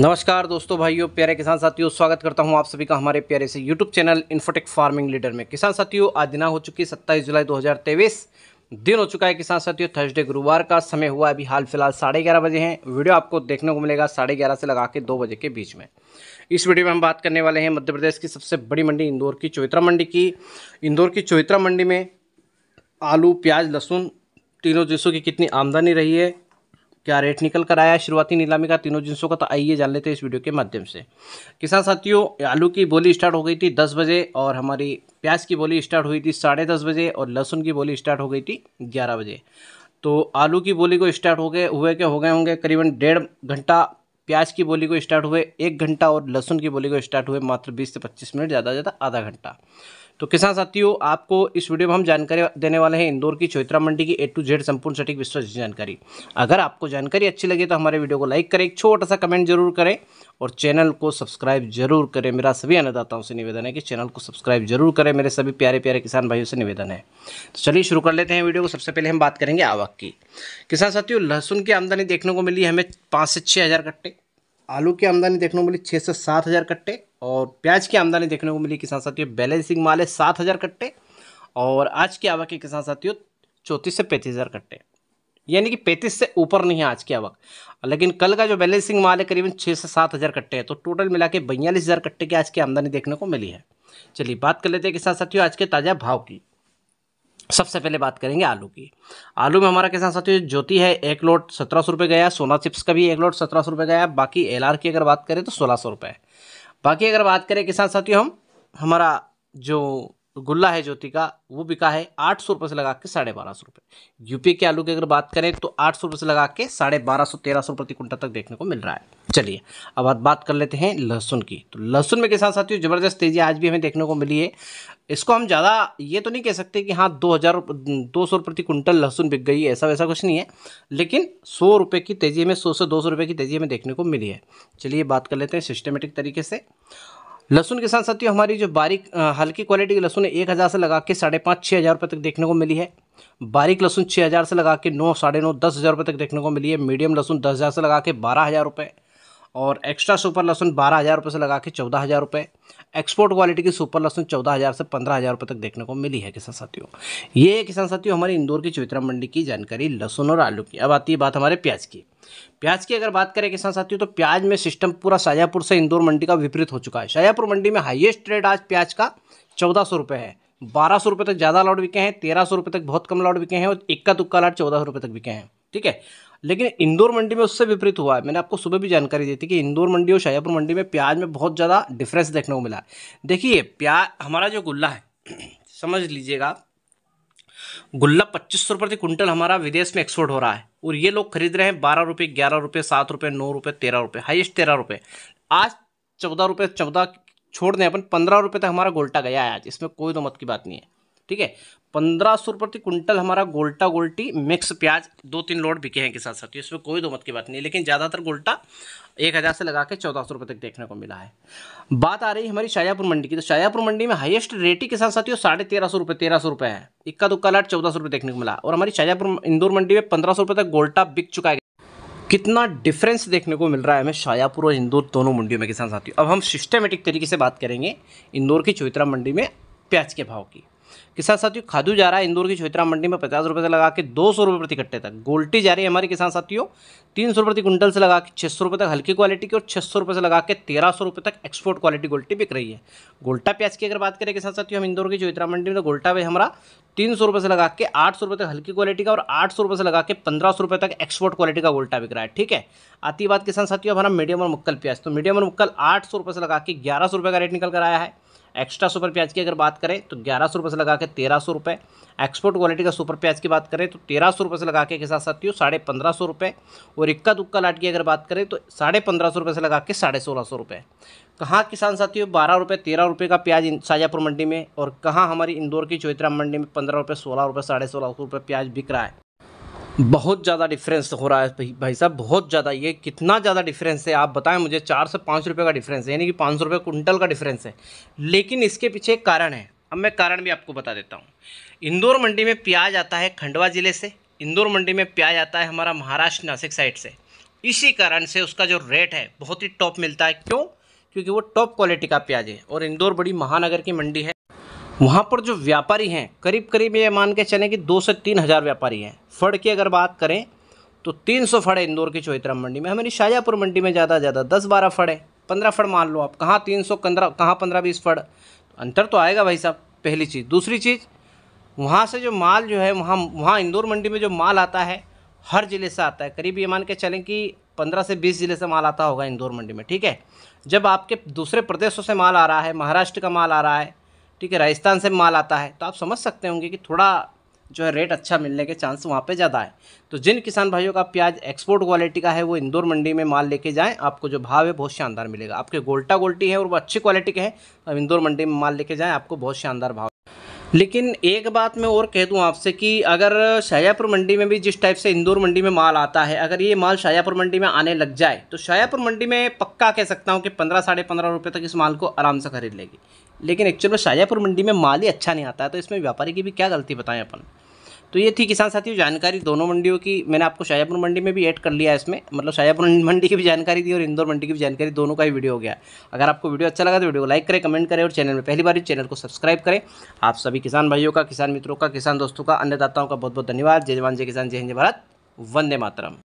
नमस्कार दोस्तों भाइयों प्यारे किसान साथियों स्वागत करता हूं आप सभी का हमारे प्यारे से YouTube channel Infotech Farming Leader में किसान साथियों आज दिना हो चुकी सत्ताईस जुलाई 2023 दिन हो चुका है किसान साथियों थर्सडे गुरुवार का समय हुआ अभी हाल फिलहाल साढ़े ग्यारह बजे हैं वीडियो आपको देखने को मिलेगा साढ़े ग्यारह से लगा के दो बजे के बीच में इस वीडियो में हम बात करने वाले हैं मध्य प्रदेश की सबसे बड़ी मंडी इंदौर की चौitra मंडी की इंदौर की चौitra मंडी में आलू प्याज लहसुन तीनों चीज़ों की कितनी आमदनी रही है क्या रेट निकल कर आया शुरुआती नीलामी का तीनों जिनसों का तो आइए जान लेते हैं इस वीडियो के माध्यम से किसान साथियों आलू की बोली स्टार्ट हो गई थी दस बजे और हमारी प्याज की बोली स्टार्ट हुई थी साढ़े दस बजे और लहसुन की बोली स्टार्ट हो गई थी ग्यारह बजे तो आलू की बोली को स्टार्ट हो गए हुए के हो गए होंगे करीबन डेढ़ घंटा प्याज की बोली को स्टार्ट हुए एक घंटा और लहसुन की बोली को स्टार्ट हुए मात्र बीस से पच्चीस मिनट ज़्यादा से ज़्यादा आधा घंटा तो किसान साथियों आपको इस वीडियो में हम जानकारी देने वाले हैं इंदौर की चौतरा मंडी की ए टू जेड संपूर्ण सटीक विश्वसनीय जानकारी अगर आपको जानकारी अच्छी लगी तो हमारे वीडियो को लाइक करें एक छोटा सा कमेंट जरूर करें और चैनल को सब्सक्राइब जरूर करें मेरा सभी अन्नदाताओं से निवेदन है कि चैनल को सब्सक्राइब जरूर करें मेरे सभी प्यारे प्यारे किसान भाइयों से निवेदन है तो चलिए शुरू कर लेते हैं वीडियो को सबसे पहले हम बात करेंगे आवक की किसान साथियों लहसुन की आमदनी देखने को मिली हमें पाँच से छः हज़ार कट्टे आलू की आमदनी देखने को मिली छः से सात हज़ार कट्टे और प्याज की आमदनी देखने को मिली किसान साथियों बैलेंसिंग माल है सात हज़ार कट्टे और आज की आवक के किसान साथियों चौंतीस से पैंतीस हज़ार कट्टे यानी कि पैंतीस से ऊपर नहीं है आज की आवक लेकिन कल का जो बैलेंसिंग माल है करीबन छः से सात हज़ार कट्टे है तो टोटल मिला के बयालीस हज़ार कट्टे की आज की आमदनी देखने को मिली है चलिए बात कर लेते हैं किसान साथियों आज के ताज़ा भाव की सबसे पहले बात करेंगे आलू की आलू में हमारा किसान साथियों ज्योति है एक लोट सत्रह सौ रुपये गया सोना चिप्स का भी एक लोट सत्रह सौ रुपये गया बाकी एलआर की अगर बात करें तो सोलह सौ रुपये बाकी अगर बात करें किसान साथियों हम हमारा जो तो गुल्ला है ज्योति का वो बिका है आठ सौ रुपये से लगा के साढ़े बारह सौ रुपये यूपी के आलू की अगर बात करें तो आठ सौ रुपये से लगा के साढ़े बारह सौ तेरह सौ प्रति कुंटल तक देखने को मिल रहा है चलिए अब बात कर लेते हैं लहसुन की तो लहसुन में के साथ साथियों ज़बरदस्त तेज़ी आज भी हमें देखने को मिली है इसको हम ज़्यादा ये तो नहीं कह सकते कि हाँ दो हज़ार दो सौ प्रति कुंटल लहसुन बिक गई है ऐसा वैसा कुछ नहीं है लेकिन सौ रुपये की तेज़ी में सौ से दो सौ रुपये की तेज़ी में देखने को मिली है चलिए बात कर लेते हैं सिस्टमेटिक तरीके से लहसुन किसान साथियों हमारी जो बारीक हल्की क्वालिटी की लहसुन है एक हज़ार से लगा के साढ़े पाँच छः हज़ार रुपये तक देखने को मिली है बारीक लहसुन छः हज़ार से लगा के नौ साढ़े नौ दस हज़ार रुपये तक देखने को मिली है मीडियम लहसुन दस हज़ार से लगा के बारह हज़ार रुपये और एक्स्ट्रा सुपर लहसुन बारह हज़ार रुपये से लगा के चौदह हज़ार रुपये एक्सपोर्ट क्वालिटी की सुपर लहसुन चौदह हज़ार से पंद्रह हज़ार रुपये तक देखने को मिली है किसान साथियों ये किसान साथियों हमारे इंदौर की चवित्रा मंडी की जानकारी लहसुन और आलू की अब आती है बात हमारे प्याज की प्याज की अगर बात करें किसान साथियों तो प्याज में सिस्टम पूरा शाजापुर से इंदौर मंडी का विपरीत हो चुका है शाजापुर मंडी में हाईएस्ट रेट आज प्याज का चौदह सौ रुपये है बारह सौ रुपये तक ज़्यादा लॉट बिके हैं तेरह सौ रुपये तक बहुत कम लॉट बिके हैं और इक्का दुक्का लॉट चौदह सौ रुपये तक बिके हैं ठीक है लेकिन इंदौर मंडी में उससे विपरीत हुआ है मैंने आपको सुबह भी जानकारी दी थी कि इंदौर मंडी और शाजापुर मंडी में प्याज में बहुत ज़्यादा डिफरेंस देखने को मिला देखिए प्याज हमारा जो गुल्ला है समझ लीजिएगा गुल्ला पच्चीस सौ प्रति कुंटल हमारा विदेश में एक्सपोर्ट हो रहा है और ये लोग खरीद रहे हैं बारह रुपये ग्यारह रुपये सात रुपये नौ रुपये तेरह रुपये हाइस्ट तेरह रुपये आज चौदह रुपये चौदह छोड़ दें अपन पंद्रह रुपये तक हमारा गोल्टा गया है आज इसमें कोई दो मत की बात नहीं है ठीक है पंद्रह सौ रुपये प्रति कुंटल हमारा गोल्टा गोल्टी मिक्स प्याज दो तीन लोड बिके हैं के साथ साथ इसमें कोई दो मत की बात नहीं लेकिन ज़्यादातर गोल्टा एक हज़ार से लगा के चौदह सौ रुपये तक देखने को मिला है बात आ रही हमारी शाजापुर मंडी की तो शाजापुर मंडी में हाईएस्ट रेटी के साथ साथियों साढ़े तेरह सौ रुपये तेरह सौ रुपये है इक्का दुक्का लाट चौदह सौ रुपये देखने को मिला और हमारी शाजापुर इंदौर मंडी में पंद्रह सौ रुपये तक गोल्टा बिक चुका है कितना डिफरेंस देखने को मिल रहा है हमें शायापुर और इंदौर दोनों मंडियों में किसान साथियों अब हम सिस्टमेटिक तरीके से बात करेंगे इंदौर की चौतरा मंडी में प्याज के भाव की किसान साथियों खादू जा रहा है इंदौर की छोत्रा मंडी में पचास रुपये से लगा के दो सौ रुपये प्रति कट्टे तक गोल्टी जा रही है हमारे किसान साथियों तीन सौ प्रति कुंटल से लगा के छः सौ रुपये तक हल्की क्वालिटी की और छः सौ रुपये से लगा के तेरह सौ रुपये तक एक्सपोर्ट क्वालिटी गोल्टी बिक रही है गोल्टा प्याज की अगर बात करें किसान साथियों हम इंदौर की छोतरा मंडी में तो गोल्टा भी हमारा तीन सौ रुपये से लगा के आठ सौ रुपये तक हल्की क्वालिटी का और आठ सौ रुपये से लगा के पंद्रह सौ रुपये तक एक्सपोर्ट क्वालिटी का गोल्टा बिक रहा है ठीक है आती बात किसान साथियों हमारा मीडियम और मुक्कल प्याज तो मीडियम और मुक्कल आठ सौ रुपये से लगा के ग्यारह सौ रुपये का रेट निकल कर आया है एक्स्ट्रा सुपर प्याज की अगर बात करें तो ग्यारह सौ रुपये से लगा के तेरह सौ रुपये एक्सपोर्ट क्वालिटी का सुपर प्याज की बात करें तो तेरह सौ रुपये से लगा के साथ साथियों साढ़े पंद्रह सौ रुपये और इक्का दुक्का लाट की अगर बात करें तो साढ़े पंद्रह सौ रुपये से लगा के साढ़े सोलह सौ रुपये कहाँ किसान साथियों बारह रुपये तेरह रुपये का प्याज शाजापुर मंडी में और कहाँ हमारी इंदौर की चौतरा मंडी में पंद्रह रुपये सोलह रुपये साढ़े सोलह रुपये प्याज बिक रहा है बहुत ज़्यादा डिफरेंस हो रहा है भाई साहब बहुत ज़्यादा ये कितना ज़्यादा डिफरेंस है आप बताएं मुझे चार से पाँच रुपये का डिफरेंस है यानी कि पाँच सौ रुपये कुंटल का डिफरेंस है लेकिन इसके पीछे एक कारण है अब मैं कारण भी आपको बता देता हूँ इंदौर मंडी में प्याज आता है खंडवा ज़िले से इंदौर मंडी में प्याज आता है हमारा महाराष्ट्र नासिक साइड से इसी कारण से उसका जो रेट है बहुत ही टॉप मिलता है क्यों क्योंकि वो टॉप क्वालिटी का प्याज है और इंदौर बड़ी महानगर की मंडी है वहाँ पर जो व्यापारी हैं करीब करीब ये मान के चले कि दो से तीन हज़ार व्यापारी हैं फड़ की अगर बात करें तो तीन सौ फड़ है इंदौर की चौहत्तरा मंडी में हमारी शाहजहाँपुर मंडी में ज़्यादा ज़्यादा दस बारह फड़ है पंद्रह फड़ मान लो आप कहाँ तीन सौ पंद्रह कहाँ पंद्रह बीस फड़ अंतर तो आएगा भाई साहब पहली चीज़ दूसरी चीज़ वहाँ से जो माल जो है वहाँ वहाँ इंदौर मंडी में जो माल आता है हर ज़िले से आता है करीब ये मान के चलें कि पंद्रह से बीस ज़िले से माल आता होगा इंदौर मंडी में ठीक है जब आपके दूसरे प्रदेशों से माल आ रहा है महाराष्ट्र का माल आ रहा है ठीक है राजस्थान से माल आता है तो आप समझ सकते होंगे कि थोड़ा जो है रेट अच्छा मिलने के चांस वहाँ पे ज़्यादा है तो जिन किसान भाइयों का प्याज एक्सपोर्ट क्वालिटी का है वो इंदौर मंडी में माल लेके जाएं आपको जो भाव है बहुत शानदार मिलेगा आपके गोल्टा गोल्टी है और वो अच्छी क्वालिटी के हैं अब तो इंदौर मंडी में माल लेके जाएं आपको बहुत शानदार भाव लेकिन एक बात मैं और कह दूँ आपसे कि अगर शाहजापुर मंडी में भी जिस टाइप से इंदौर मंडी में माल आता है अगर ये माल शाहजापुर मंडी में आने लग जाए तो शाहजापुर मंडी में पक्का कह सकता हूँ कि पंद्रह साढ़े पंद्रह रुपये तक इस माल को आराम से खरीद लेगी लेकिन एक्चुअल में शाजापुर मंडी में माल ही अच्छा नहीं आता है तो इसमें व्यापारी की भी क्या गलती बताएं अपन तो ये थी किसान साथियों जानकारी दोनों मंडियों की मैंने आपको शाजापुर मंडी में भी ऐड कर लिया है इसमें मतलब शाजापुर मंडी की भी जानकारी दी और इंदौर मंडी की भी जानकारी दोनों का ही वीडियो हो गया अगर आपको वीडियो अच्छा लगा तो वीडियो को लाइक करें कमेंट करें और चैनल में पहली बार इस चैनल को सब्सक्राइब करें आप सभी किसान भाइयों का किसान मित्रों का किसान दोस्तों का अन्नदाताओं का बहुत बहुत धन्यवाद जय जवान जय किसान जय हिंद भारत वंदे मातरम